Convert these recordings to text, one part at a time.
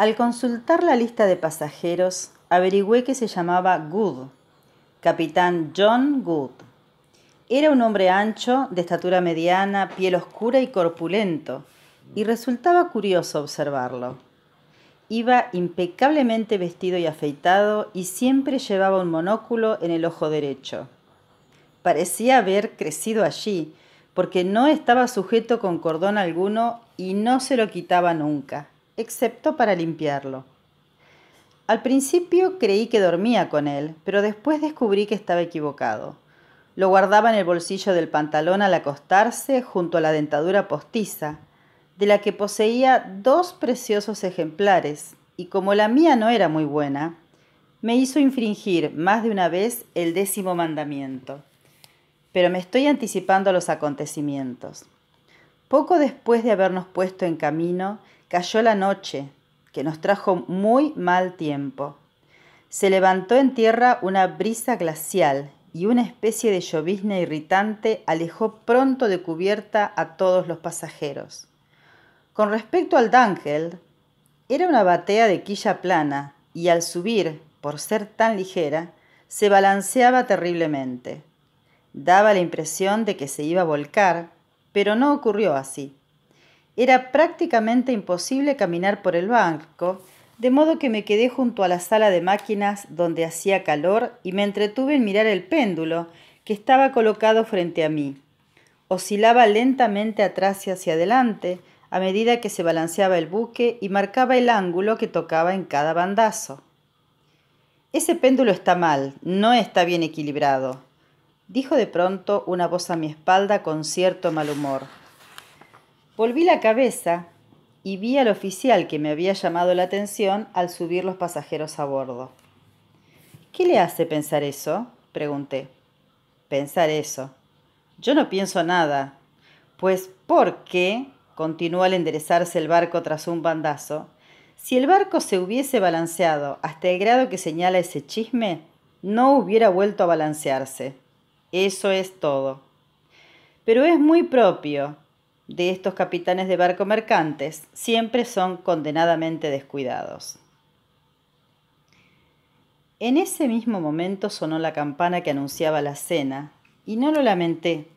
Al consultar la lista de pasajeros, averigüé que se llamaba Good, capitán John Good. Era un hombre ancho, de estatura mediana, piel oscura y corpulento, y resultaba curioso observarlo. Iba impecablemente vestido y afeitado y siempre llevaba un monóculo en el ojo derecho. Parecía haber crecido allí, porque no estaba sujeto con cordón alguno y no se lo quitaba nunca excepto para limpiarlo. Al principio creí que dormía con él, pero después descubrí que estaba equivocado. Lo guardaba en el bolsillo del pantalón al acostarse junto a la dentadura postiza, de la que poseía dos preciosos ejemplares, y como la mía no era muy buena, me hizo infringir más de una vez el décimo mandamiento. Pero me estoy anticipando a los acontecimientos. Poco después de habernos puesto en camino, Cayó la noche, que nos trajo muy mal tiempo. Se levantó en tierra una brisa glacial y una especie de llovizna irritante alejó pronto de cubierta a todos los pasajeros. Con respecto al Dangel, era una batea de quilla plana y al subir, por ser tan ligera, se balanceaba terriblemente. Daba la impresión de que se iba a volcar, pero no ocurrió así. Era prácticamente imposible caminar por el banco, de modo que me quedé junto a la sala de máquinas donde hacía calor y me entretuve en mirar el péndulo que estaba colocado frente a mí. Oscilaba lentamente atrás y hacia adelante a medida que se balanceaba el buque y marcaba el ángulo que tocaba en cada bandazo. Ese péndulo está mal, no está bien equilibrado, dijo de pronto una voz a mi espalda con cierto mal humor. Volví la cabeza y vi al oficial que me había llamado la atención al subir los pasajeros a bordo. ¿Qué le hace pensar eso? pregunté. Pensar eso. Yo no pienso nada. Pues, ¿por qué? continuó al enderezarse el barco tras un bandazo. Si el barco se hubiese balanceado hasta el grado que señala ese chisme, no hubiera vuelto a balancearse. Eso es todo. Pero es muy propio de estos capitanes de barco mercantes siempre son condenadamente descuidados. En ese mismo momento sonó la campana que anunciaba la cena, y no lo lamenté,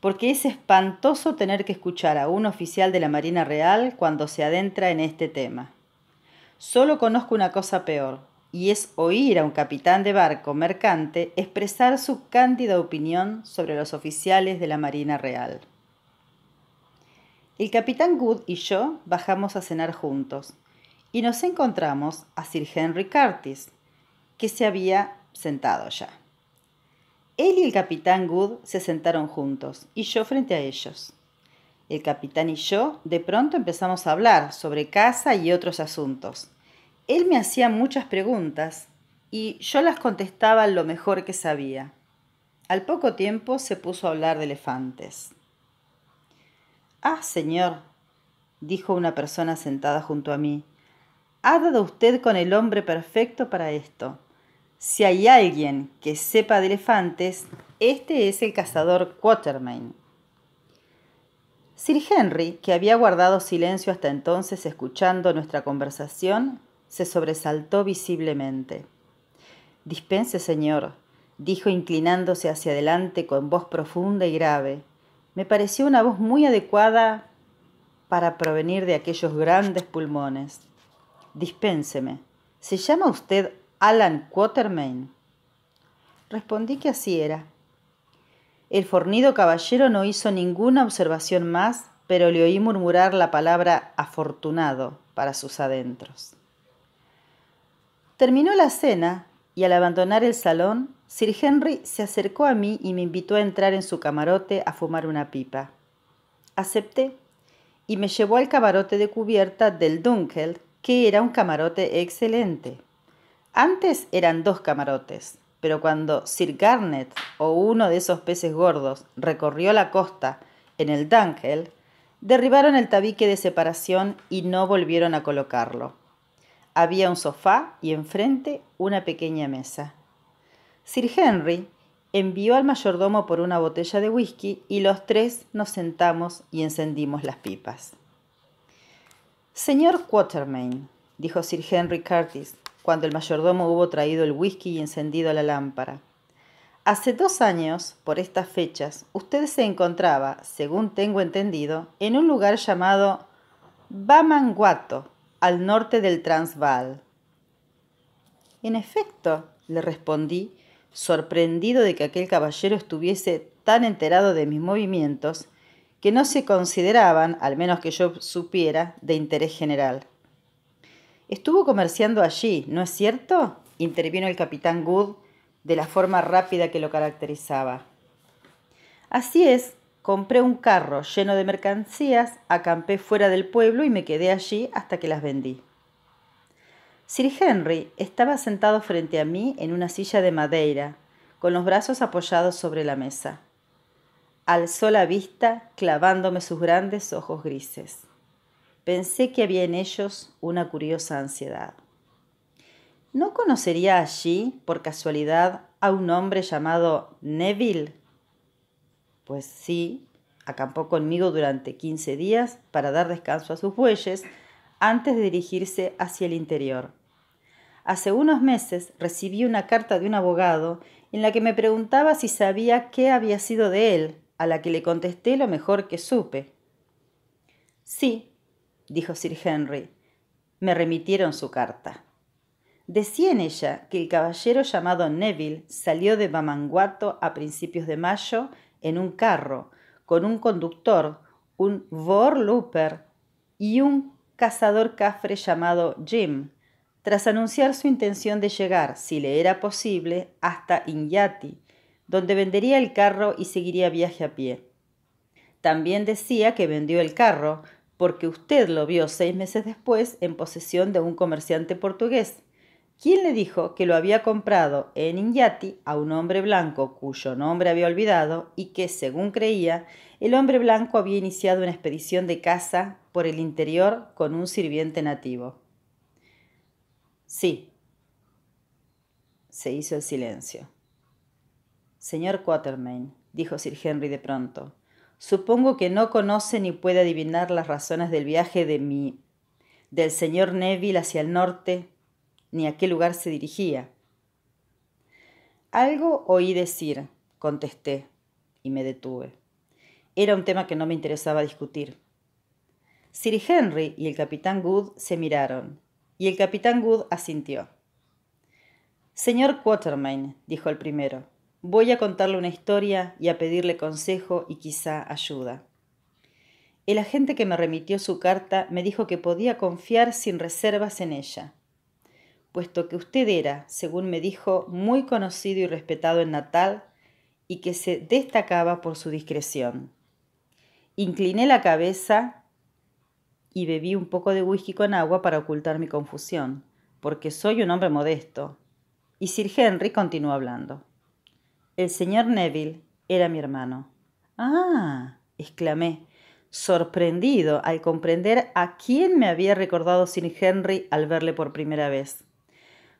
porque es espantoso tener que escuchar a un oficial de la Marina Real cuando se adentra en este tema. Solo conozco una cosa peor, y es oír a un capitán de barco mercante expresar su cándida opinión sobre los oficiales de la Marina Real. El capitán Good y yo bajamos a cenar juntos y nos encontramos a Sir Henry Curtis, que se había sentado ya. Él y el capitán Good se sentaron juntos y yo frente a ellos. El capitán y yo de pronto empezamos a hablar sobre casa y otros asuntos. Él me hacía muchas preguntas y yo las contestaba lo mejor que sabía. Al poco tiempo se puso a hablar de elefantes. Ah, señor, dijo una persona sentada junto a mí, ha dado usted con el hombre perfecto para esto. Si hay alguien que sepa de elefantes, este es el cazador Quatermain. Sir Henry, que había guardado silencio hasta entonces escuchando nuestra conversación, se sobresaltó visiblemente. Dispense, señor, dijo inclinándose hacia adelante con voz profunda y grave. Me pareció una voz muy adecuada para provenir de aquellos grandes pulmones. Dispénseme, ¿se llama usted Alan Quatermain? Respondí que así era. El fornido caballero no hizo ninguna observación más, pero le oí murmurar la palabra afortunado para sus adentros. Terminó la cena y al abandonar el salón Sir Henry se acercó a mí y me invitó a entrar en su camarote a fumar una pipa. Acepté y me llevó al camarote de cubierta del Dunkel, que era un camarote excelente. Antes eran dos camarotes, pero cuando Sir Garnet o uno de esos peces gordos recorrió la costa en el Dunkel, derribaron el tabique de separación y no volvieron a colocarlo. Había un sofá y enfrente una pequeña mesa. Sir Henry envió al mayordomo por una botella de whisky y los tres nos sentamos y encendimos las pipas. Señor Quatermain, dijo Sir Henry Curtis, cuando el mayordomo hubo traído el whisky y encendido la lámpara. Hace dos años, por estas fechas, usted se encontraba, según tengo entendido, en un lugar llamado Bamanguato, al norte del Transvaal. En efecto, le respondí, sorprendido de que aquel caballero estuviese tan enterado de mis movimientos, que no se consideraban, al menos que yo supiera, de interés general. Estuvo comerciando allí, ¿no es cierto? intervino el capitán Good de la forma rápida que lo caracterizaba. Así es, compré un carro lleno de mercancías, acampé fuera del pueblo y me quedé allí hasta que las vendí. Sir Henry estaba sentado frente a mí en una silla de madera, con los brazos apoyados sobre la mesa. Alzó la vista, clavándome sus grandes ojos grises. Pensé que había en ellos una curiosa ansiedad. ¿No conocería allí, por casualidad, a un hombre llamado Neville? Pues sí, acampó conmigo durante quince días para dar descanso a sus bueyes antes de dirigirse hacia el interior. Hace unos meses recibí una carta de un abogado en la que me preguntaba si sabía qué había sido de él, a la que le contesté lo mejor que supe. Sí, dijo Sir Henry, me remitieron su carta. Decía en ella que el caballero llamado Neville salió de Bamanguato a principios de mayo en un carro, con un conductor, un Vorlooper y un cazador cafre llamado Jim, tras anunciar su intención de llegar, si le era posible, hasta Inyati, donde vendería el carro y seguiría viaje a pie. También decía que vendió el carro porque usted lo vio seis meses después en posesión de un comerciante portugués, ¿Quién le dijo que lo había comprado en Inyati a un hombre blanco cuyo nombre había olvidado y que, según creía, el hombre blanco había iniciado una expedición de caza por el interior con un sirviente nativo? Sí. Se hizo el silencio. Señor Quatermain, dijo Sir Henry de pronto, supongo que no conoce ni puede adivinar las razones del viaje de mi del señor Neville hacia el norte ni a qué lugar se dirigía. Algo oí decir, contesté, y me detuve. Era un tema que no me interesaba discutir. Sir Henry y el capitán Good se miraron, y el capitán Good asintió. Señor Quatermain, dijo el primero, voy a contarle una historia y a pedirle consejo y quizá ayuda. El agente que me remitió su carta me dijo que podía confiar sin reservas en ella, puesto que usted era, según me dijo, muy conocido y respetado en Natal y que se destacaba por su discreción. Incliné la cabeza y bebí un poco de whisky con agua para ocultar mi confusión, porque soy un hombre modesto. Y Sir Henry continuó hablando. El señor Neville era mi hermano. Ah, exclamé, sorprendido al comprender a quién me había recordado Sir Henry al verle por primera vez.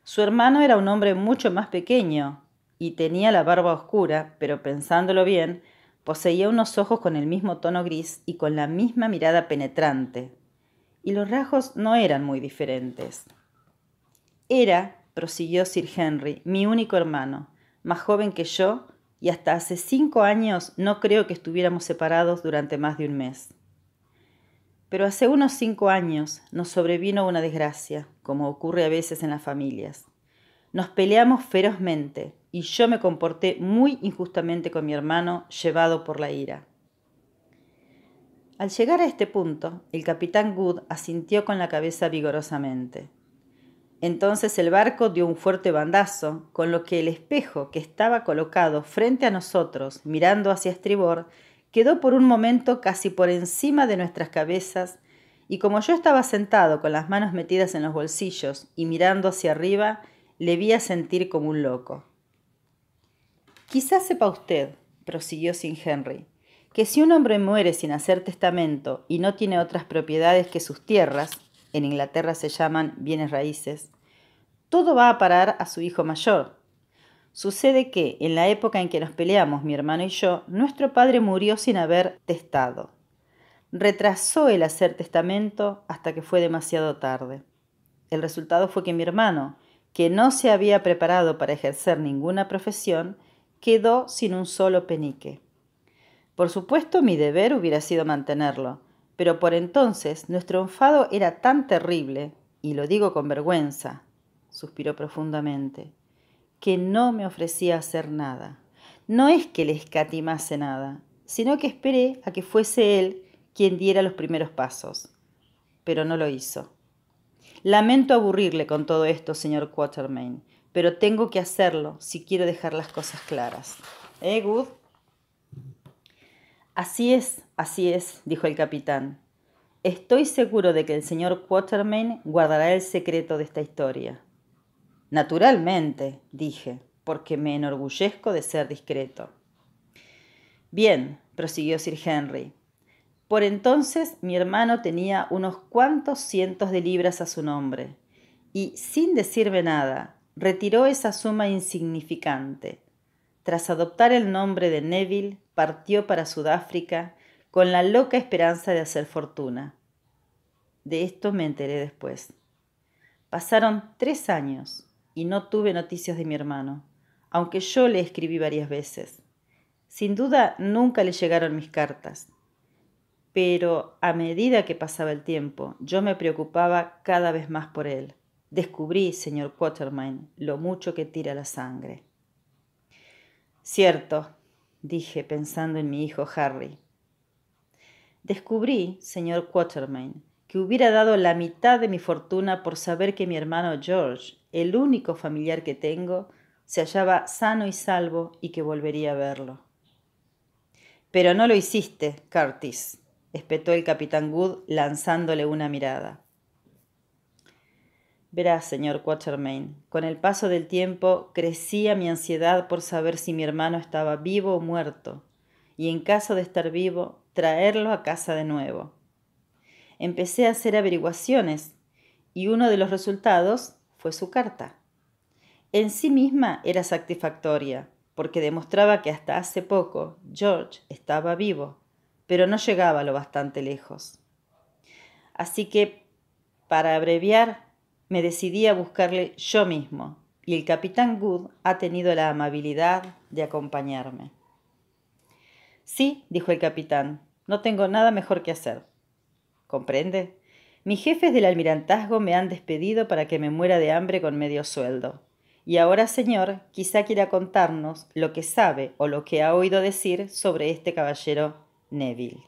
Su hermano era un hombre mucho más pequeño y tenía la barba oscura, pero pensándolo bien, poseía unos ojos con el mismo tono gris y con la misma mirada penetrante. Y los rasgos no eran muy diferentes. Era, prosiguió Sir Henry, mi único hermano, más joven que yo, y hasta hace cinco años no creo que estuviéramos separados durante más de un mes. Pero hace unos cinco años nos sobrevino una desgracia, como ocurre a veces en las familias. Nos peleamos ferozmente y yo me comporté muy injustamente con mi hermano, llevado por la ira. Al llegar a este punto, el capitán Good asintió con la cabeza vigorosamente. Entonces el barco dio un fuerte bandazo, con lo que el espejo que estaba colocado frente a nosotros, mirando hacia estribor, quedó por un momento casi por encima de nuestras cabezas y como yo estaba sentado con las manos metidas en los bolsillos y mirando hacia arriba, le vi a sentir como un loco. Quizás sepa usted, prosiguió sin Henry, que si un hombre muere sin hacer testamento y no tiene otras propiedades que sus tierras, en Inglaterra se llaman bienes raíces, todo va a parar a su hijo mayor, Sucede que, en la época en que nos peleamos mi hermano y yo, nuestro padre murió sin haber testado. Retrasó el hacer testamento hasta que fue demasiado tarde. El resultado fue que mi hermano, que no se había preparado para ejercer ninguna profesión, quedó sin un solo penique. Por supuesto, mi deber hubiera sido mantenerlo, pero por entonces nuestro enfado era tan terrible, y lo digo con vergüenza, suspiró profundamente, que no me ofrecía hacer nada. No es que le escatimase nada, sino que esperé a que fuese él quien diera los primeros pasos. Pero no lo hizo. Lamento aburrirle con todo esto, señor Quatermain, pero tengo que hacerlo si quiero dejar las cosas claras. ¿Eh, Good? Así es, así es, dijo el capitán. Estoy seguro de que el señor Quatermain guardará el secreto de esta historia. Naturalmente, dije, porque me enorgullezco de ser discreto. Bien, prosiguió Sir Henry. Por entonces mi hermano tenía unos cuantos cientos de libras a su nombre, y sin decirme nada, retiró esa suma insignificante. Tras adoptar el nombre de Neville, partió para Sudáfrica con la loca esperanza de hacer fortuna. De esto me enteré después. Pasaron tres años y no tuve noticias de mi hermano, aunque yo le escribí varias veces. Sin duda nunca le llegaron mis cartas. Pero a medida que pasaba el tiempo, yo me preocupaba cada vez más por él. Descubrí, señor Quatermain, lo mucho que tira la sangre. Cierto, dije pensando en mi hijo Harry. Descubrí, señor Quatermain, que hubiera dado la mitad de mi fortuna por saber que mi hermano George, el único familiar que tengo, se hallaba sano y salvo y que volvería a verlo. Pero no lo hiciste, Curtis, espetó el capitán Good lanzándole una mirada. Verá, señor Quatermain, con el paso del tiempo crecía mi ansiedad por saber si mi hermano estaba vivo o muerto, y en caso de estar vivo, traerlo a casa de nuevo empecé a hacer averiguaciones y uno de los resultados fue su carta. En sí misma era satisfactoria, porque demostraba que hasta hace poco George estaba vivo, pero no llegaba lo bastante lejos. Así que, para abreviar, me decidí a buscarle yo mismo, y el capitán Good ha tenido la amabilidad de acompañarme. Sí, dijo el capitán, no tengo nada mejor que hacer. ¿Comprende? Mis jefes del almirantazgo me han despedido para que me muera de hambre con medio sueldo. Y ahora, señor, quizá quiera contarnos lo que sabe o lo que ha oído decir sobre este caballero Neville.